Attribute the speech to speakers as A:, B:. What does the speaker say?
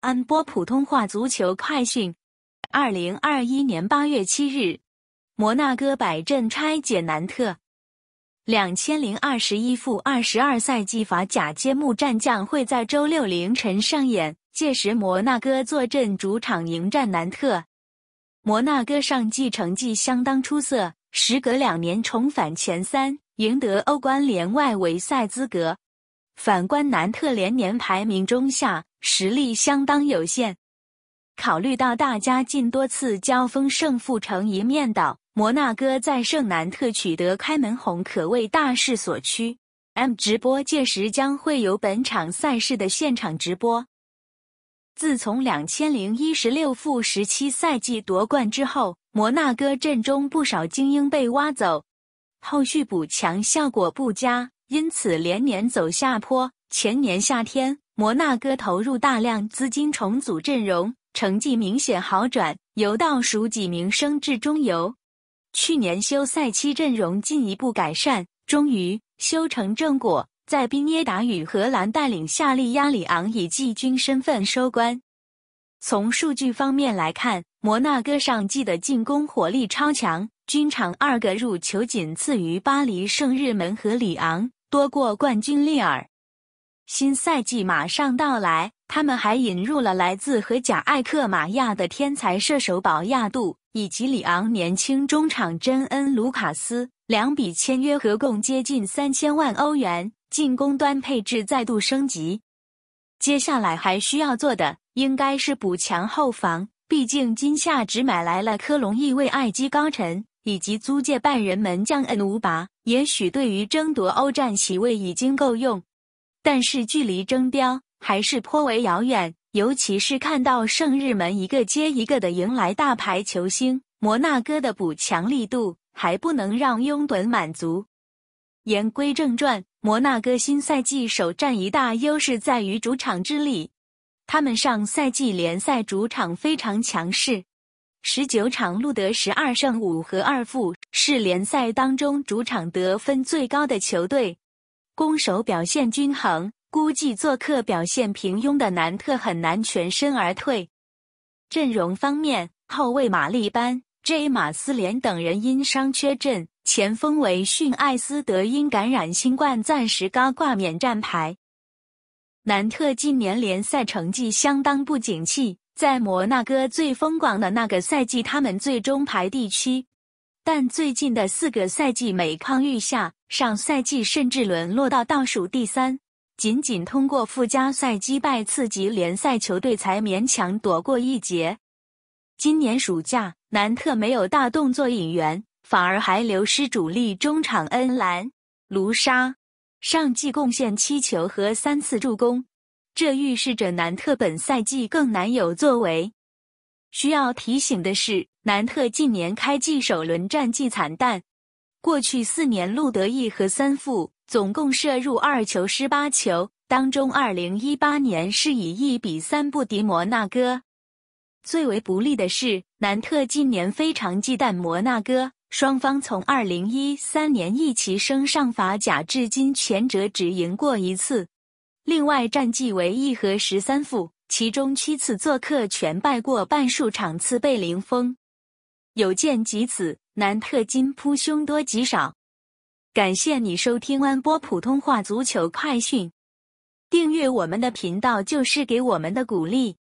A: 安波普通话足球快讯：二零二一年八月七日，摩纳哥摆阵拆解南特。两千零二十一二十二赛季法甲揭幕战将会在周六凌晨上演，届时摩纳哥坐镇主场迎战南特。摩纳哥上季成绩相当出色，时隔两年重返前三，赢得欧冠联外围赛资格。反观南特连年排名中下，实力相当有限。考虑到大家近多次交锋胜负成一面倒，摩纳哥在圣南特取得开门红可谓大势所趋。M 直播届时将会有本场赛事的现场直播。自从两千零一十六负十七赛季夺冠之后，摩纳哥阵中不少精英被挖走，后续补强效果不佳。因此连年走下坡。前年夏天，摩纳哥投入大量资金重组阵容，成绩明显好转，由倒数几名升至中游。去年休赛期阵容进一步改善，终于修成正果，在宾涅达与荷兰带领下，利亚里昂以季军身份收官。从数据方面来看，摩纳哥上季的进攻火力超强，均场二个入球，仅次于巴黎圣日门和里昂。多过冠军利尔，新赛季马上到来，他们还引入了来自和甲艾克马亚的天才射手保亚杜，以及里昂年轻中场珍恩卢卡斯，两笔签约合共接近三千万欧元，进攻端配置再度升级。接下来还需要做的应该是补强后防，毕竟今夏只买来了科隆意位爱基高臣。以及租借半人门将恩乌拔，也许对于争夺欧战席位已经够用，但是距离争标还是颇为遥远。尤其是看到圣日门一个接一个的迎来大牌球星，摩纳哥的补强力度还不能让拥趸满足。言归正传，摩纳哥新赛季首战一大优势在于主场之力，他们上赛季联赛主场非常强势。十九场录得十二胜五和二负，是联赛当中主场得分最高的球队，攻守表现均衡。估计做客表现平庸的南特很难全身而退。阵容方面，后卫马利班、J 马斯连等人因伤缺阵，前锋为逊、艾斯德因感染新冠暂时高挂免战牌。南特近年联赛成绩相当不景气。在摩纳哥最风光的那个赛季，他们最终排第七，但最近的四个赛季每况愈下，上赛季甚至沦落到倒数第三，仅仅通过附加赛击败次级联赛球队才勉强躲过一劫。今年暑假，南特没有大动作引援，反而还流失主力中场恩兰卢沙，上季贡献七球和三次助攻。这预示着南特本赛季更难有作为。需要提醒的是，南特近年开季首轮战绩惨淡，过去四年路德义和三富总共射入二球失八球，当中二零一八年是以一比三不敌摩纳哥。最为不利的是，南特近年非常忌惮摩纳哥，双方从二零一三年一起升上法甲至今，前者只赢过一次。另外战绩为一和十三负，其中七次做客全败过，半数场次被零封。有见及此，南特金扑凶多吉少。感谢你收听安波普通话足球快讯，订阅我们的频道就是给我们的鼓励。